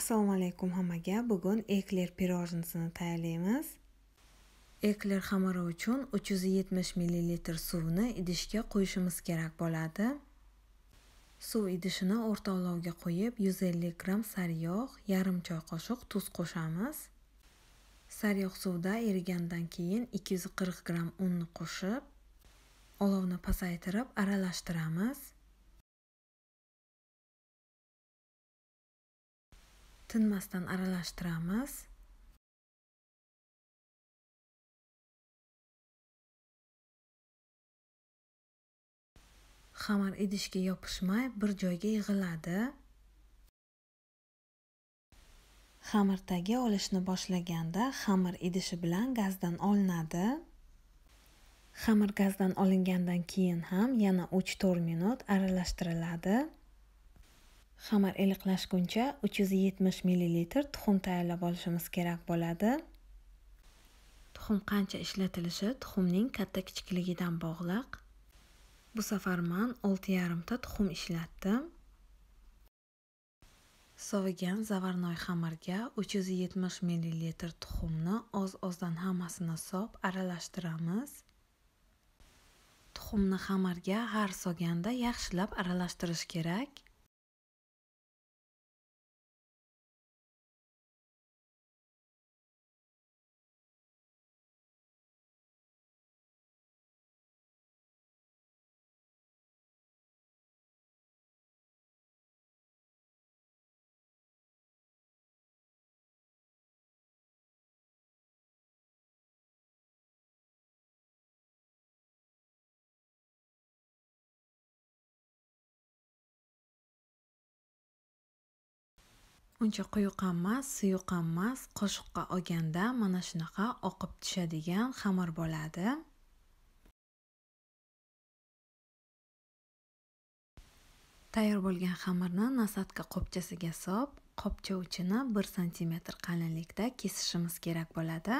assalomu alaykum hammaga bugun ekler pirojnisini tayyorlaymiz ekler xamiri uchun 370 ml suvni idishga qo'yishimiz kerak bo'ladi suv idishini o'rta olovga qo'yib 150 gramm sariyog' yarim choy qoshiq tuz qo'shamiz sariyog' suvda erigandan keyin 240 gramm unni qo'shib olovni pasaytirib aralashtiramiz tinmasdan aralashtiramiz xamir idishga yopishmay bir joyga yig'iladi xamir tagi olishni boshlaganda xamir idishi bilan gazdan olinadi xamir gazdan olingandan keyin ham yana uch to'rt minut aralashtiriladi xamir iliqlashguncha 370 ml tuxum tayyorlab olishimiz kerak bo'ladi tuxum qancha ishlatilishi tuxumning katta kichikligidan bog'liq bu safar man 6 yarimta tuxum ishlatdim sovigan zavarnoy xamirga 370 ml tuxumni oz ozdan hammasini sop aralashtiramiz tuxumni xamirga har soganda yaxshilab aralashtirish kerak uncha quyuq emas ham emas qoshiqqa olganda mana shunaqa oqib tushadigan xamir bo'ladi tayyor bo'lgan xamirni nasadka qo'pchasiga solib qopcha uchini bir santimetr qalinlikda kesishimiz kerak bo'ladi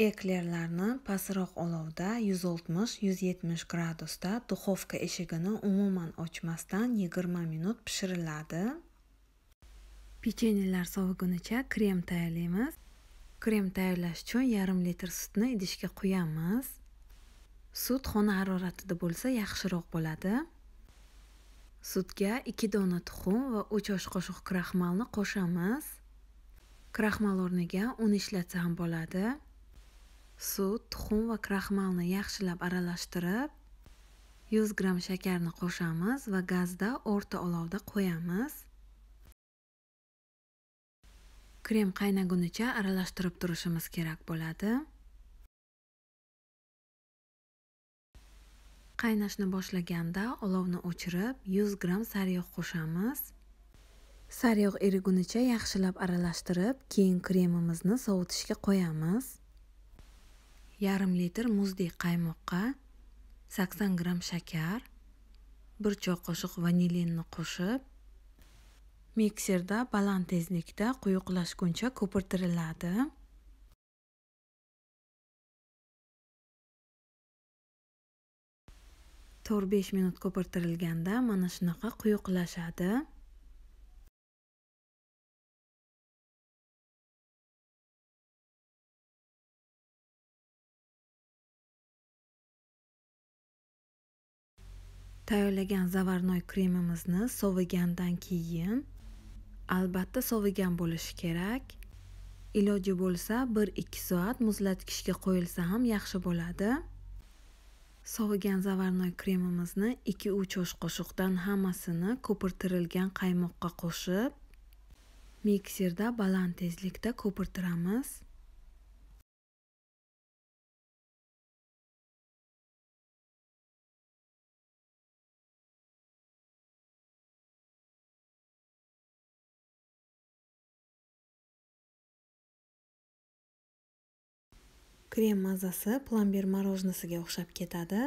eklerlarni pastroq olovda 160-170 gradusda duxovka eshigini umuman ochmasdan 20 minut pishiriladi pechenyelar sovigunicha krem tayyorlaymiz krem tayyorlash uchun yarim litr sutni idishga quyamiz sut xona haroratida bo'lsa yaxshiroq bo'ladi sutga 2 dona tuxum va 3 osh qoshiq kraxmalni qo'shamiz kraxmal o'rniga un ishlatsa ham bo'ladi sut tuxum va kraxmalni yaxshilab aralashtirib 100 gramm shakarni qo'shamiz va gazda o'rta olovda qo'yamiz krem qaynagunicha aralashtirib turishimiz kerak bo'ladi qaynashni boshlaganda olovni o'chirib 100 gramm sariyog' qo'shamiz sariyog' erigunicha yaxshilab aralashtirib keyin kremimizni sovutishga qo'yamiz yarim litr muzdek qaymoqqa 80 gram shakar bir choy qoshiq vanilinni qo'shib mikserda baland tezlikda quyuqlashguncha ko'pirtiriladi to'r 5 minut ko'pirtirilganda mana shunaqa quyuqlashadi tayyorlagan zavarnoy kremimizni sovigandan keyin albatta sovigan bo'lishi kerak iloji bo'lsa 1-2 soat muzlatgichga qo'yilsa ham yaxshi bo'ladi sovigan zavarnoy kremimizni 2-3 osh qoshiqdan hammasini ko'pirtirilgan qaymoqqa qo'shib mikserda baland tezlikda ko'pirtiramiz krem mazasi plamber morojnisiga o'xshab ketadi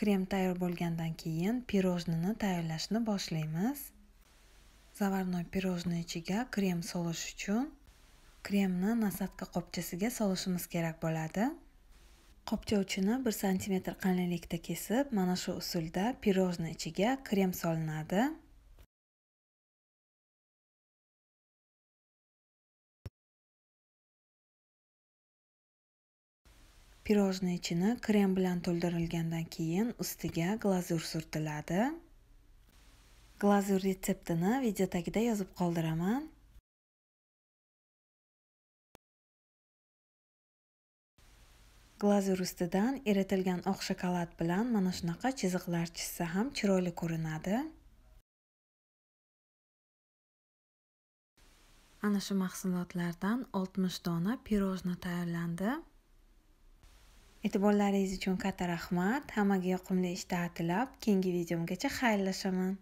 krem tayyor bo'lgandan keyin pirojnini tayyorlashni boshlaymiz zavarnoy pirojni ichiga krem solish uchun kremni nasadka qopchasiga solishimiz kerak bo'ladi qopcha uchini 1 santimetr qalinlikda kesib mana shu usulda pirojni ichiga krem solinadi pirojni ichini krem bilan to'ldirilgandan keyin ustiga glazur surtiladi glazur retseptini video tagida yozib qoldiraman glazur ustidan eritilgan oq shokolad bilan mana shunaqa chiziqlar chizsa ham chiroyli ko'rinadi ana shu mahsulotlardan 60 dona pirojni tayyorlandi e'tiborlaringiz uchun katta rahmat hammaga yoqimli ishlar tilab keyingi videomgacha xayrlashaman